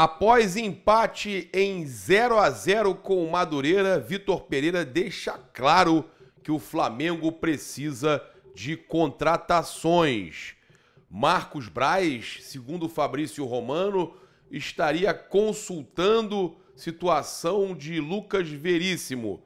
Após empate em 0 a 0 com o Madureira, Vitor Pereira deixa claro que o Flamengo precisa de contratações. Marcos Braz, segundo Fabrício Romano, estaria consultando situação de Lucas Veríssimo.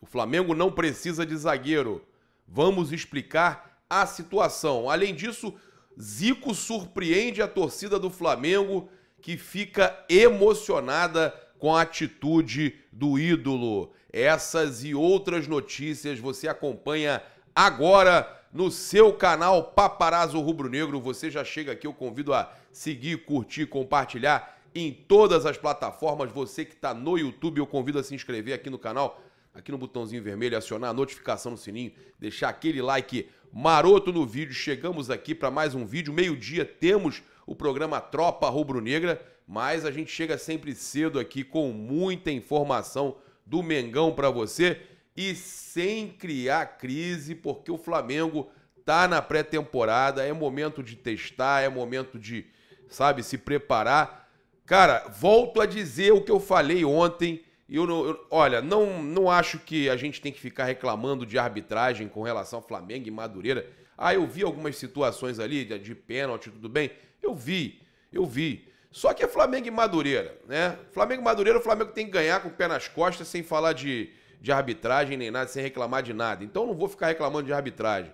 O Flamengo não precisa de zagueiro. Vamos explicar a situação. Além disso, Zico surpreende a torcida do Flamengo que fica emocionada com a atitude do ídolo. Essas e outras notícias você acompanha agora no seu canal Paparazzo Rubro Negro. Você já chega aqui, eu convido a seguir, curtir, compartilhar em todas as plataformas. Você que está no YouTube, eu convido a se inscrever aqui no canal, aqui no botãozinho vermelho, acionar a notificação no sininho, deixar aquele like maroto no vídeo. Chegamos aqui para mais um vídeo. Meio-dia temos o programa Tropa Rubro Negra, mas a gente chega sempre cedo aqui com muita informação do Mengão para você e sem criar crise, porque o Flamengo tá na pré-temporada, é momento de testar, é momento de, sabe, se preparar. Cara, volto a dizer o que eu falei ontem. Eu, eu, olha, não, não acho que a gente tem que ficar reclamando de arbitragem com relação ao Flamengo e Madureira. Ah, eu vi algumas situações ali de, de pênalti, tudo bem. Eu vi, eu vi. Só que é Flamengo e Madureira, né? Flamengo e Madureira, o Flamengo tem que ganhar com o pé nas costas, sem falar de, de arbitragem nem nada, sem reclamar de nada. Então não vou ficar reclamando de arbitragem.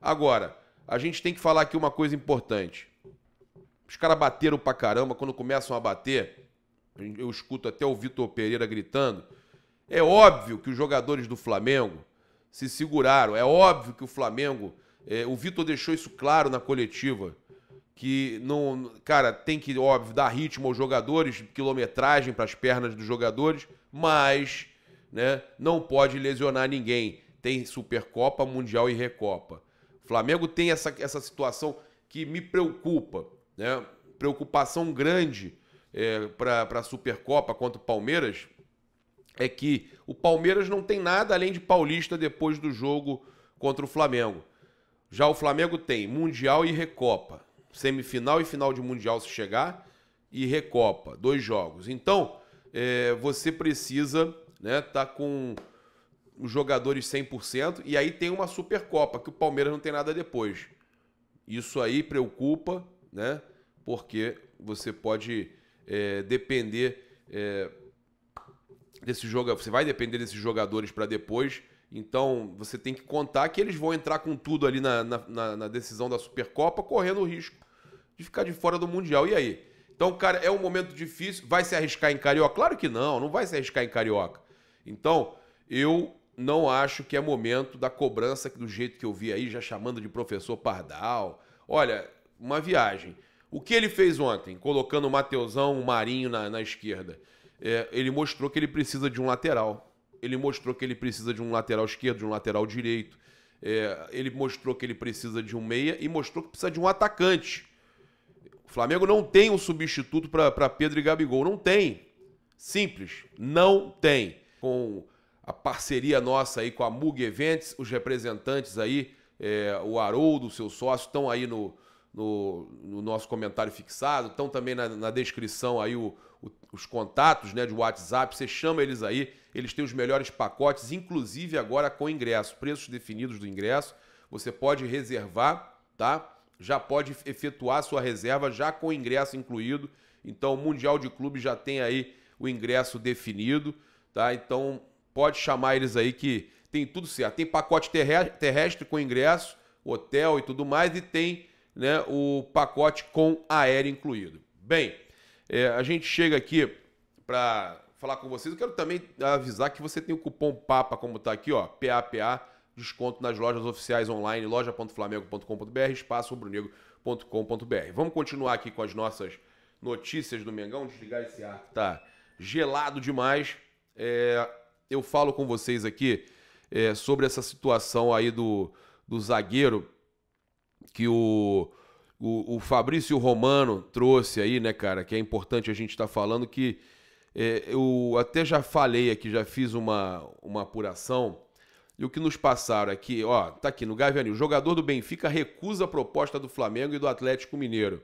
Agora, a gente tem que falar aqui uma coisa importante. Os caras bateram pra caramba, quando começam a bater, eu escuto até o Vitor Pereira gritando. É óbvio que os jogadores do Flamengo se seguraram, é óbvio que o Flamengo. É, o Vitor deixou isso claro na coletiva que não, cara, tem que óbvio dar ritmo aos jogadores, quilometragem para as pernas dos jogadores, mas, né, não pode lesionar ninguém. Tem Supercopa, Mundial e Recopa. O Flamengo tem essa, essa situação que me preocupa, né? Preocupação grande é, para a Supercopa contra o Palmeiras é que o Palmeiras não tem nada além de paulista depois do jogo contra o Flamengo. Já o Flamengo tem Mundial e Recopa semifinal e final de Mundial se chegar, e Recopa, dois jogos. Então, é, você precisa né, tá com os jogadores 100%, e aí tem uma Supercopa, que o Palmeiras não tem nada depois. Isso aí preocupa, né? Porque você pode é, depender é, desse jogo, você vai depender desses jogadores para depois. Então você tem que contar que eles vão entrar com tudo ali na, na, na decisão da Supercopa, correndo o risco de ficar de fora do Mundial. E aí? Então, cara, é um momento difícil. Vai se arriscar em Carioca? Claro que não, não vai se arriscar em Carioca. Então, eu não acho que é momento da cobrança do jeito que eu vi aí, já chamando de professor Pardal. Olha, uma viagem. O que ele fez ontem, colocando o Mateusão, o Marinho na, na esquerda? É, ele mostrou que ele precisa de um lateral. Ele mostrou que ele precisa de um lateral esquerdo, de um lateral direito. É, ele mostrou que ele precisa de um meia e mostrou que precisa de um atacante. Flamengo não tem um substituto para Pedro e Gabigol. Não tem. Simples. Não tem. Com a parceria nossa aí com a Mug Events, os representantes aí, é, o Haroldo, seu sócio, estão aí no, no, no, nosso comentário fixado, estão também na, na descrição aí o, o, os contatos né, de WhatsApp. Você chama eles aí, eles têm os melhores pacotes, inclusive agora com ingresso, preços definidos do ingresso. Você pode reservar, tá? já pode efetuar sua reserva já com ingresso incluído. Então o Mundial de Clube já tem aí o ingresso definido, tá? Então pode chamar eles aí que tem tudo certo. Tem pacote terrestre com ingresso, hotel e tudo mais e tem, né, o pacote com aéreo incluído. Bem, é, a gente chega aqui para falar com vocês. Eu quero também avisar que você tem o cupom PAPA como está aqui, ó, PAPA desconto nas lojas oficiais online, loja.flamengo.com.br, espaço rubronegro.com.br. Vamos continuar aqui com as nossas notícias do Mengão, desligar esse ar que tá gelado demais. É, eu falo com vocês aqui é, sobre essa situação aí do, do zagueiro que o, o, o Fabrício Romano trouxe aí, né, cara? Que é importante a gente estar tá falando que é, eu até já falei aqui, já fiz uma, uma apuração e o que nos passaram aqui, é ó, tá aqui no Gaviani, o jogador do Benfica recusa a proposta do Flamengo e do Atlético Mineiro.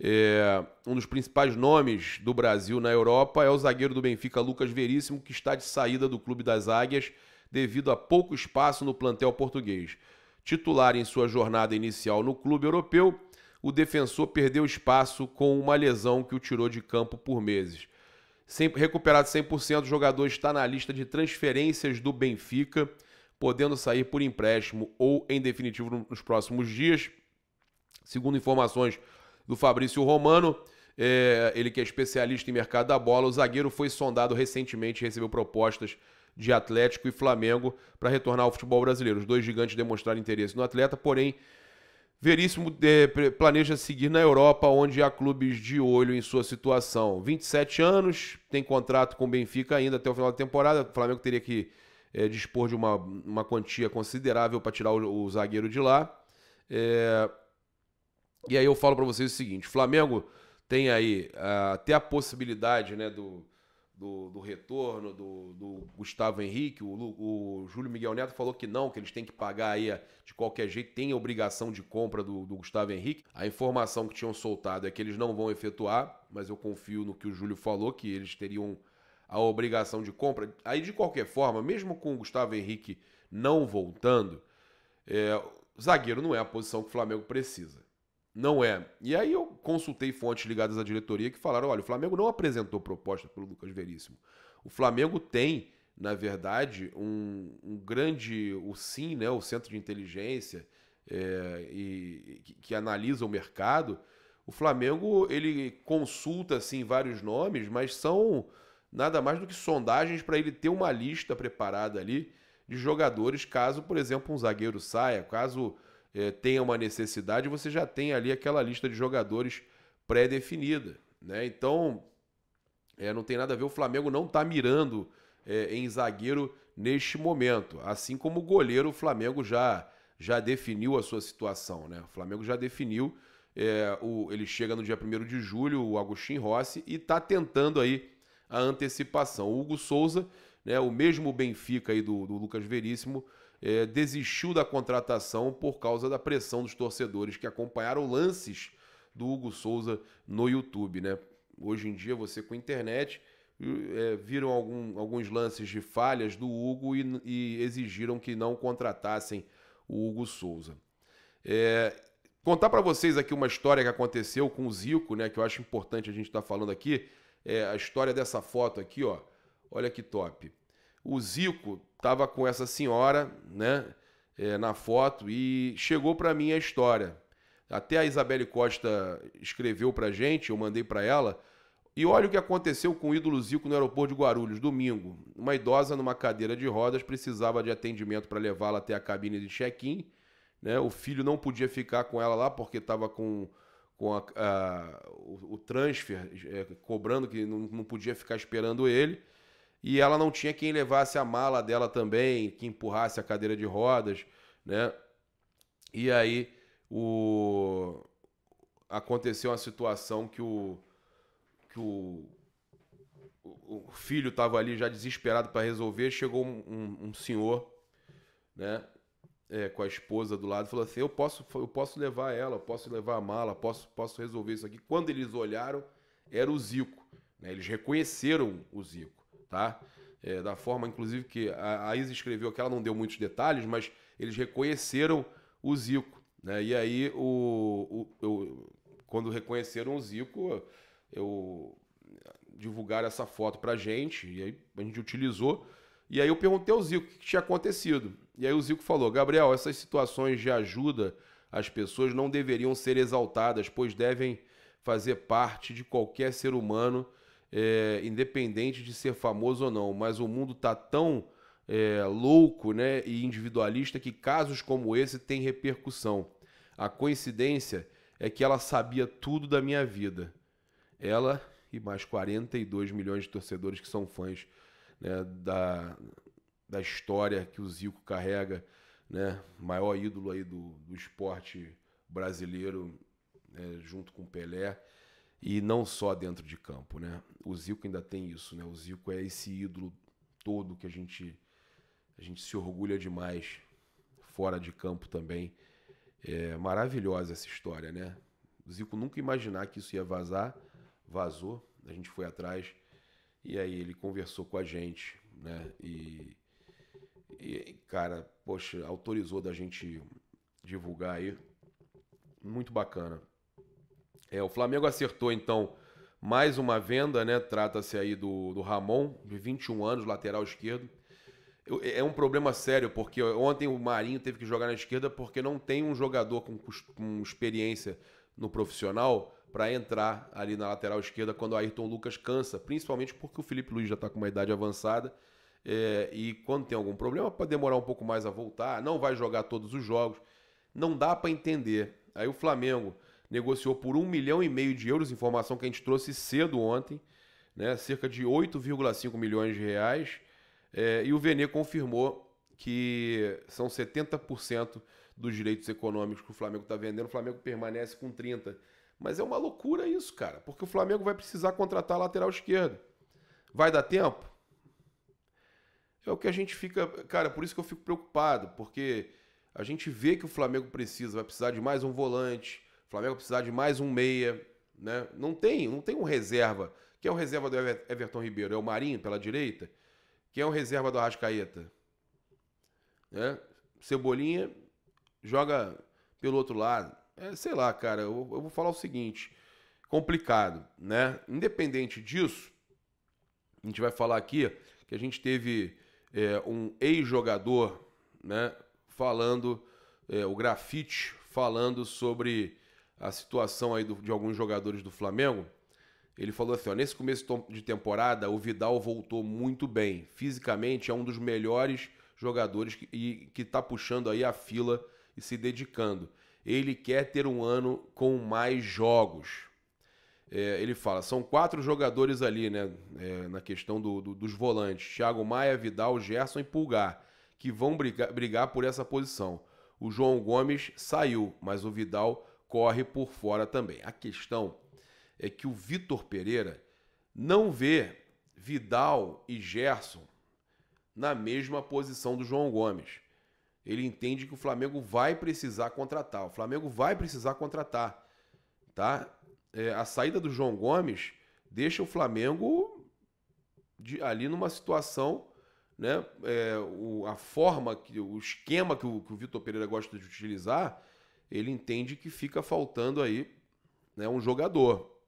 É, um dos principais nomes do Brasil na Europa é o zagueiro do Benfica, Lucas Veríssimo, que está de saída do Clube das Águias devido a pouco espaço no plantel português. Titular em sua jornada inicial no clube europeu, o defensor perdeu espaço com uma lesão que o tirou de campo por meses. Sem, recuperado 100%, o jogador está na lista de transferências do Benfica podendo sair por empréstimo ou em definitivo nos próximos dias. Segundo informações do Fabrício Romano, é, ele que é especialista em mercado da bola, o zagueiro foi sondado recentemente e recebeu propostas de Atlético e Flamengo para retornar ao futebol brasileiro. Os dois gigantes demonstraram interesse no atleta, porém, Veríssimo é, planeja seguir na Europa, onde há clubes de olho em sua situação. 27 anos, tem contrato com o Benfica ainda até o final da temporada. O Flamengo teria que é, dispor de uma, uma quantia considerável para tirar o, o, zagueiro de lá. É, e aí eu falo para vocês o seguinte: Flamengo tem aí até a possibilidade né, do, do, do retorno do, do, Gustavo Henrique. O, o, Júlio Miguel Neto falou que não, que eles têm que pagar aí de qualquer jeito, tem obrigação de compra do, do Gustavo Henrique. A informação que tinham soltado é que eles não vão efetuar, mas eu confio no que o Júlio falou, que eles teriam a obrigação de compra. Aí, de qualquer forma, mesmo com o Gustavo Henrique não voltando, é, zagueiro não é a posição que o Flamengo precisa. Não é. E aí eu consultei fontes ligadas à diretoria que falaram: olha, o Flamengo não apresentou proposta pelo Lucas Veríssimo. O Flamengo tem, na verdade, um, um grande, o SIM, né, o Centro de Inteligência, é, e, que, que analisa o mercado. O Flamengo ele consulta assim vários nomes, mas são nada mais do que sondagens para ele ter uma lista preparada ali de jogadores, caso, por exemplo, um zagueiro saia, caso é, tenha uma necessidade, você já tem ali aquela lista de jogadores pré-definida. Né? Então, é, não tem nada a ver, o Flamengo não está mirando é, em zagueiro neste momento. Assim como o goleiro, o Flamengo já, já definiu a sua situação. Né? O Flamengo já definiu, é, o, ele chega no dia 1 de julho, o Agostinho Rossi, e está tentando aí a antecipação. O Hugo Souza, né, o mesmo Benfica aí do, do Lucas Veríssimo, é, desistiu da contratação por causa da pressão dos torcedores que acompanharam lances do Hugo Souza no YouTube. Né? Hoje em dia, você com a internet, é, viram algum, alguns lances de falhas do Hugo e, e, exigiram que não contratassem o Hugo Souza. É, contar para vocês aqui uma história que aconteceu com o Zico, né, que eu acho importante a gente estar tá falando aqui é, a história dessa foto aqui, ó. Olha que top. O Zico estava com essa senhora, né? É, na foto e chegou para mim a história. Até a Isabelle Costa escreveu para gente, eu mandei para ela. E olha o que aconteceu com o ídolo Zico no aeroporto de Guarulhos, domingo. Uma idosa numa cadeira de rodas precisava de atendimento para levá-la até a cabine de check-in. Né? O filho não podia ficar com ela lá porque estava com com a, a, o, o, transfer é, cobrando que não, não podia ficar esperando ele. E ela não tinha quem levasse a mala dela também, que empurrasse a cadeira de rodas, né? E aí o aconteceu uma situação que o que o, o filho estava ali já desesperado para resolver, chegou um, um, um senhor, né? é, com a esposa do lado, falou assim: eu posso, eu posso levar ela, posso levar a mala, posso, posso resolver isso aqui. Quando eles olharam, era o Zico. Né? Eles reconheceram o Zico, tá? É, da forma, inclusive, que a, a Isa escreveu que ela não deu muitos detalhes, mas eles reconheceram o Zico. Né? E aí, o, o, quando reconheceram o Zico, eu divulgaram essa foto pra gente, e aí a gente utilizou. E aí eu perguntei ao Zico o que tinha acontecido. E aí o Zico falou: Gabriel, essas situações de ajuda às pessoas não deveriam ser exaltadas, pois devem fazer parte de qualquer ser humano, é, independente de ser famoso ou não. Mas o mundo está tão é, louco né, e individualista que casos como esse têm repercussão. A coincidência é que ela sabia tudo da minha vida. Ela e mais 42 milhões de torcedores que são fãs né, da, da história que o Zico carrega, né? Maior ídolo aí do, do esporte brasileiro, né? junto com Pelé e não só dentro de campo, né? O Zico ainda tem isso, né? O Zico é esse ídolo todo que a gente a gente se orgulha demais fora de campo também. É maravilhosa essa história, né? O Zico nunca imaginar que isso ia vazar, vazou. A gente foi atrás e aí ele conversou com a gente, né? E e, cara, poxa, autorizou da gente divulgar aí. Muito bacana. É, o Flamengo acertou então mais uma venda, né? Trata-se aí do, do Ramon, de 21 anos, lateral esquerdo. É, é um problema sério, porque ontem o Marinho teve que jogar na esquerda porque não tem um jogador com, com experiência no profissional para entrar ali na lateral esquerda quando o Ayrton Lucas cansa, principalmente porque o Felipe Luiz já está com uma idade avançada é, e quando tem algum problema, pode demorar um pouco mais a voltar, não vai jogar todos os jogos. Não dá para entender. Aí o Flamengo negociou por um milhão e meio de euros, informação que a gente trouxe cedo ontem, né, cerca de 8,5 milhões de reais. É, e o Vene confirmou que são 70% dos direitos econômicos que o Flamengo está vendendo. O Flamengo permanece com 30%. Mas é uma loucura isso, cara, porque o Flamengo vai precisar contratar lateral esquerdo. Vai dar tempo? É o que a gente fica. Cara, por isso que eu fico preocupado, porque a gente vê que o Flamengo precisa, vai precisar de mais um volante, o Flamengo vai precisar de mais um meia, né? Não tem, não tem um reserva. Quem é o reserva do Everton Ribeiro? É o Marinho pela direita? Quem é o reserva do Arrascaeta? Né? Cebolinha joga pelo outro lado. É, sei lá, cara, eu, eu vou falar o seguinte: complicado, né? Independente disso, a gente vai falar aqui que a gente teve é, um ex-jogador né, falando, é, o grafite falando sobre a situação aí do, de alguns jogadores do Flamengo. Ele falou assim: ó, nesse começo de temporada, o Vidal voltou muito bem. Fisicamente, é um dos melhores jogadores que, e, que está puxando aí a fila e se dedicando. Ele quer ter um ano com mais jogos. É, ele fala, são quatro jogadores ali, né? É, na questão do, do, dos volantes: Thiago Maia, Vidal, Gerson e Pulgar, que vão brigar, brigar por essa posição. O João Gomes saiu, mas o Vidal corre por fora também. A questão é que o Vitor Pereira não vê Vidal e Gerson na mesma posição do João Gomes. Ele entende que o Flamengo vai precisar contratar. O Flamengo vai precisar contratar, tá? é, a saída do João Gomes deixa o Flamengo de, ali numa situação, né? É, o, a forma, que, o esquema que o, que o Vitor Pereira gosta de utilizar, ele entende que fica faltando aí né, um jogador.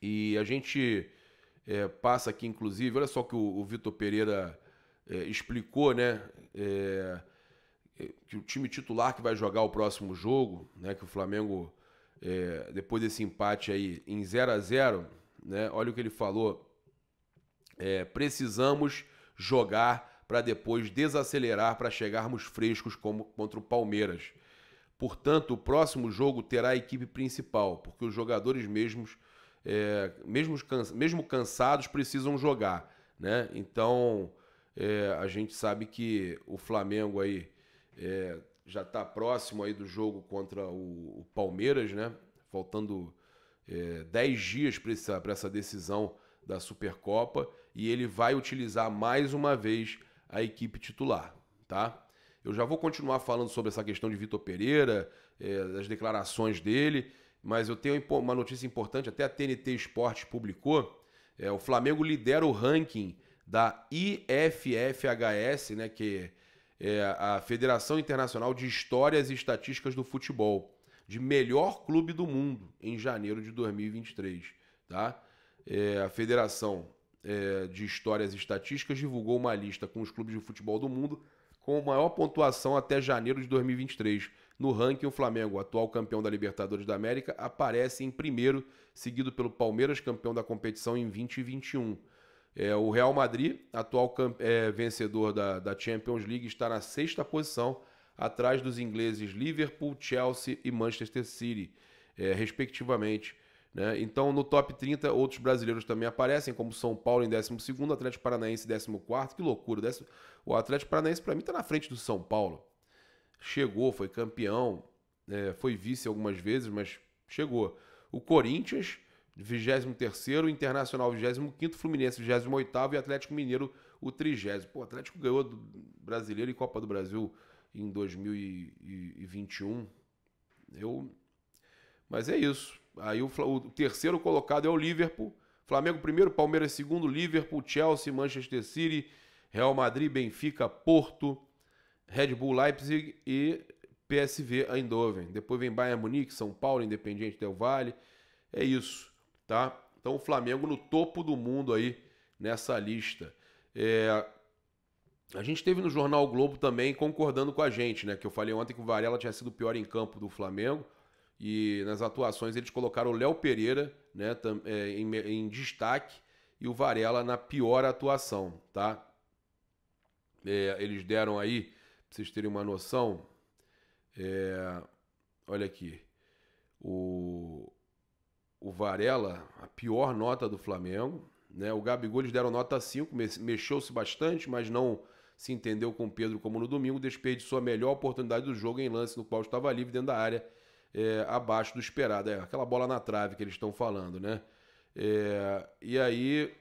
E a gente é, passa aqui, inclusive, olha só que o, o Vitor Pereira é, explicou, né? É, é, que o time titular que vai jogar o próximo jogo, né? Que o Flamengo é, depois desse empate aí em 0 a 0 né? Olha o que ele falou. É, precisamos jogar para depois desacelerar para chegarmos frescos como contra o Palmeiras. Portanto, o próximo jogo terá a equipe principal, porque os jogadores mesmos, é, mesmo, cansa mesmo cansados, precisam jogar, né? Então, é, a gente sabe que o Flamengo aí é, já está próximo aí do jogo contra o, o Palmeiras, né? Faltando 10 é, dias para essa, essa decisão da Supercopa e ele vai utilizar mais uma vez a equipe titular, tá? Eu já vou continuar falando sobre essa questão de Vitor Pereira, é, as declarações dele, mas eu tenho uma notícia importante, até a TNT Esporte publicou, é, o Flamengo lidera o ranking da IFFHS, né, que é é, a Federação Internacional de Histórias e Estatísticas do Futebol, de melhor clube do mundo, em janeiro de 2023. Tá? É, a Federação é, de Histórias e Estatísticas divulgou uma lista com os clubes de futebol do mundo com maior pontuação até janeiro de 2023. No ranking, o Flamengo, atual campeão da Libertadores da América, aparece em primeiro, seguido pelo Palmeiras, campeão da competição em 2021. É, o Real Madrid, atual é, vencedor da, da Champions League, está na sexta posição, atrás dos ingleses Liverpool, Chelsea e Manchester City, é, respectivamente. Né? Então, no top 30, outros brasileiros também aparecem, como São Paulo em 12, Atlético Paranaense em 14. Que loucura! Décimo... O Atlético Paranaense, para mim, está na frente do São Paulo. Chegou, foi campeão, é, foi vice algumas vezes, mas chegou. O Corinthians 23º, Internacional 25º, Fluminense 28º e Atlético Mineiro o 30 Pô, o Atlético ganhou do Brasileiro e Copa do Brasil em 2021. Eu Mas é isso. Aí o, o terceiro colocado é o Liverpool, Flamengo primeiro, Palmeiras segundo, Liverpool, Chelsea, Manchester City, Real Madrid, Benfica, Porto, Red Bull Leipzig e PSV Eindhoven. Depois vem Bayern Munique, São Paulo, Independiente Del Valle. É isso tá? Então o Flamengo no topo do mundo aí nessa lista. É... A gente teve no jornal o Globo também concordando com a gente, né? Que eu falei ontem que o Varela tinha sido o pior em campo do Flamengo. E nas atuações eles colocaram o Léo Pereira né, é, em, em destaque e o Varela na pior atuação, tá? É, eles deram aí, pra vocês terem uma noção, é, olha aqui, o, o Varela, a pior nota do Flamengo. Né? O Gabigol eles deram nota 5, mexeu-se bastante, mas não se entendeu com o Pedro como no domingo, desperdiçou a melhor oportunidade do jogo em lance no qual estava livre dentro da área, é, abaixo do esperado. É, aquela bola na trave que eles estão falando, né? É, e aí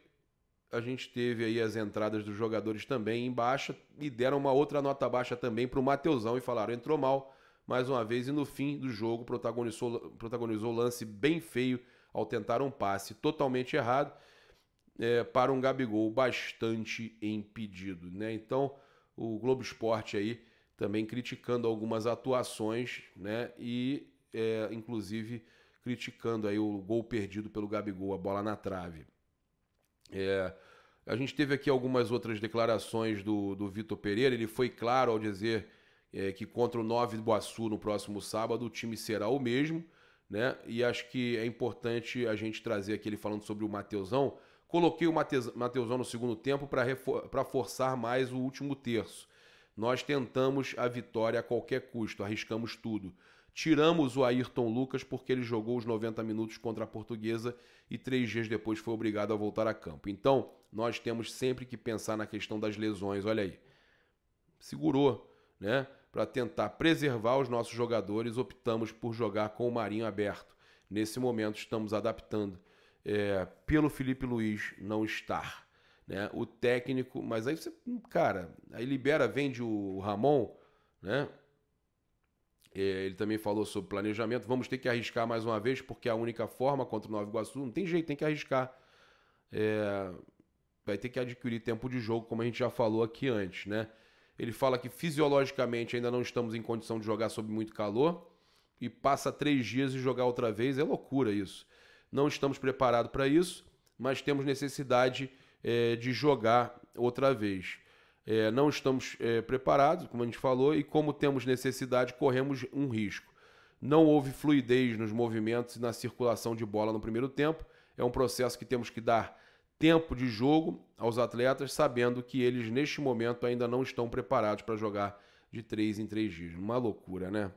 a gente teve aí as entradas dos jogadores também em baixa e deram uma outra nota baixa também para o Mateusão e falaram entrou mal mais uma vez e no fim do jogo protagonizou, protagonizou lance bem feio ao tentar um passe totalmente errado é, para um Gabigol bastante impedido. Né? Então, o Globo Esporte aí também criticando algumas atuações né? e, é, inclusive, criticando aí o gol perdido pelo Gabigol, a bola na trave. É, a gente teve aqui algumas outras declarações do, do Vitor Pereira. Ele foi claro ao dizer é, que contra o 9 do Iguaçu no próximo sábado o time será o mesmo, né? E acho que é importante a gente trazer aqui ele falando sobre o Mateusão. Coloquei o Mateusão no segundo tempo para forçar mais o último terço. Nós tentamos a vitória a qualquer custo, arriscamos tudo. Tiramos o Ayrton Lucas porque ele jogou os 90 minutos contra a Portuguesa e três dias depois foi obrigado a voltar a campo. Então, nós temos sempre que pensar na questão das lesões. Olha aí, segurou, né? Para tentar preservar os nossos jogadores, optamos por jogar com o Marinho aberto. Nesse momento, estamos adaptando. É, pelo Felipe Luiz não estar. Né? O técnico, mas aí você, cara, aí libera, vende o Ramon, né? É, ele também falou sobre planejamento. Vamos ter que arriscar mais uma vez, porque é a única forma contra o Nova Iguaçu não tem jeito, tem que arriscar. É... vai ter que adquirir tempo de jogo, como a gente já falou aqui antes, né? Ele fala que fisiologicamente ainda não estamos em condição de jogar sob muito calor e passa três dias e jogar outra vez. É loucura isso. Não estamos preparados para isso, mas temos necessidade é, de jogar outra vez. É, não estamos é, preparados, como a gente falou, e como temos necessidade, corremos um risco. Não houve fluidez nos movimentos e na circulação de bola no primeiro tempo. É um processo que temos que dar tempo de jogo aos atletas, sabendo que eles neste momento ainda não estão preparados para jogar de 3 em 3 dias. Uma loucura, né?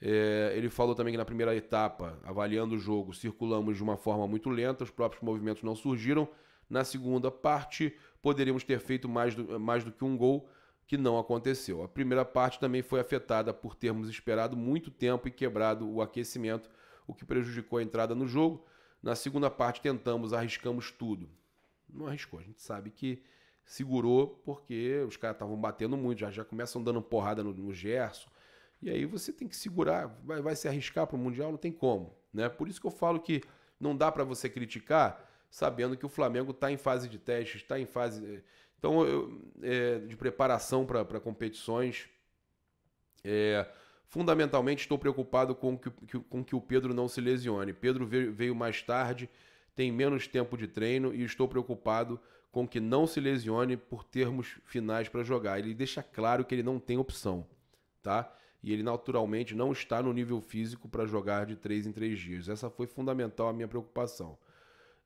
É, ele falou também que na primeira etapa, avaliando o jogo, circulamos de uma forma muito lenta, os próprios movimentos não surgiram. Na segunda parte, poderíamos ter feito mais do, mais do que um gol, que não aconteceu. A primeira parte também foi afetada por termos esperado muito tempo e quebrado o aquecimento, o que prejudicou a entrada no jogo. Na segunda parte, tentamos, arriscamos tudo não arriscou. A gente sabe que segurou porque os caras estavam batendo muito, já, já começam dando porrada no, no Gerson. E aí você tem que segurar, vai, vai se arriscar para o Mundial, não tem como. Né? Por isso que eu falo que não dá para você criticar sabendo que o Flamengo está em fase de teste, está em fase é, então eu, é, de preparação para competições. É, fundamentalmente estou preocupado com que, com que o Pedro não se lesione. Pedro veio, veio mais tarde, tem menos tempo de treino e estou preocupado com que não se lesione por termos finais para jogar. Ele deixa claro que ele não tem opção, tá? E ele naturalmente não está no nível físico para jogar de três em três dias. Essa foi fundamental a minha preocupação.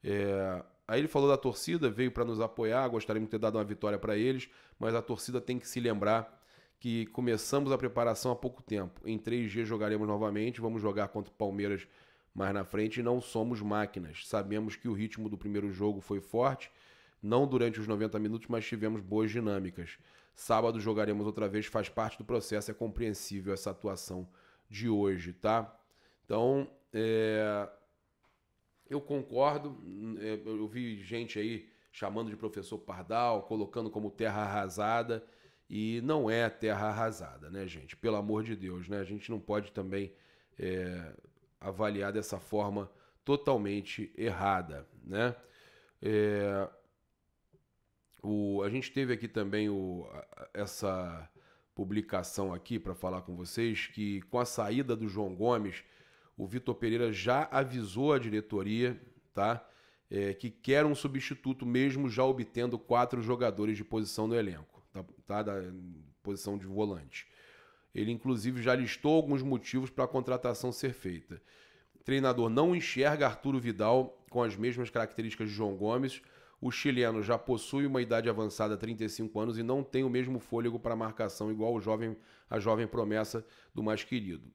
É... Aí ele falou da torcida, veio para nos apoiar, gostaríamos de ter dado uma vitória para eles, mas a torcida tem que se lembrar que começamos a preparação há pouco tempo. Em três dias jogaremos novamente, vamos jogar contra o Palmeiras mais na frente, não somos máquinas. Sabemos que o ritmo do primeiro jogo foi forte, não durante os 90 minutos, mas tivemos boas dinâmicas. Sábado jogaremos outra vez, faz parte do processo, é compreensível essa atuação de hoje, tá? Então, é... eu concordo, é, eu vi gente aí chamando de professor Pardal, colocando como terra arrasada, e não é terra arrasada, né, gente? Pelo amor de Deus, né? A gente não pode também... É avaliar dessa forma totalmente errada, né? É, o, a gente teve aqui também o, essa publicação aqui para falar com vocês que com a saída do João Gomes, o Vitor Pereira já avisou a diretoria, tá? É, que quer um substituto mesmo já obtendo quatro jogadores de posição no elenco, tá? tá da posição de volante. Ele, inclusive, já listou alguns motivos para a contratação ser feita. O treinador não enxerga Arturo Vidal com as mesmas características de João Gomes. O chileno já possui uma idade avançada, 35 anos, e não tem o mesmo fôlego para marcação igual o jovem, a jovem promessa do mais querido.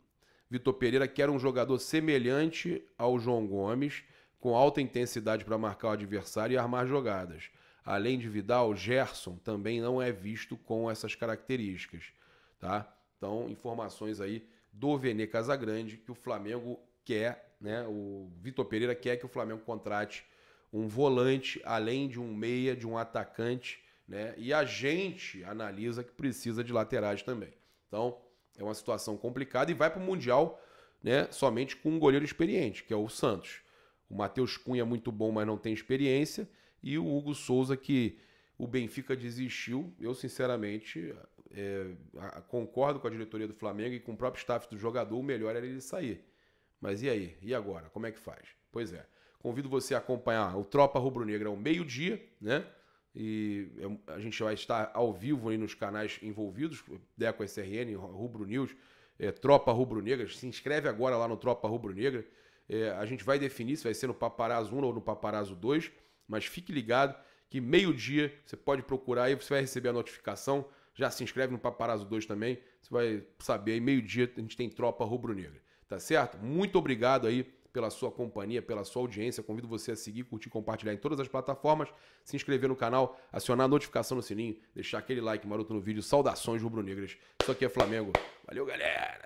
Vitor Pereira quer um jogador semelhante ao João Gomes, com alta intensidade para marcar o adversário e armar jogadas. Além de Vidal, Gerson também não é visto com essas características, tá? Então, informações aí do Vene Casagrande que o Flamengo quer, né? O Vitor Pereira quer que o Flamengo contrate um volante além de um meia, de um atacante, né? E a gente analisa que precisa de laterais também. Então, é uma situação complicada e vai para o Mundial, né? Somente com um goleiro experiente, que é o Santos. O Matheus Cunha é muito bom, mas não tem experiência. E o Hugo Souza, que o Benfica desistiu. Eu, sinceramente, é, concordo com a diretoria do Flamengo e com o próprio staff do jogador, o melhor era ele sair. Mas e aí? E agora? Como é que faz? Pois é. Convido você a acompanhar o Tropa Rubro Negra ao meio-dia, né? E é a gente vai estar ao vivo aí nos canais envolvidos, Deco SRN, Rubro News, é, Tropa Rubro Negra. Se inscreve agora lá no Tropa Rubro Negra. É, a gente vai definir se vai ser no Paparazzo 1 ou no Paparazzo 2, mas fique ligado que meio-dia você pode procurar e você vai receber a notificação já se inscreve no Paparazzo 2 também. Você vai saber aí, meio-dia a gente tem tropa rubro-negra. Tá certo? Muito obrigado aí pela sua companhia, pela sua audiência. Convido você a seguir, curtir, compartilhar em todas as plataformas, se inscrever no canal, acionar a notificação no sininho, deixar aquele like maroto no vídeo. Saudações rubro-negras. Isso aqui é Flamengo. Valeu, galera!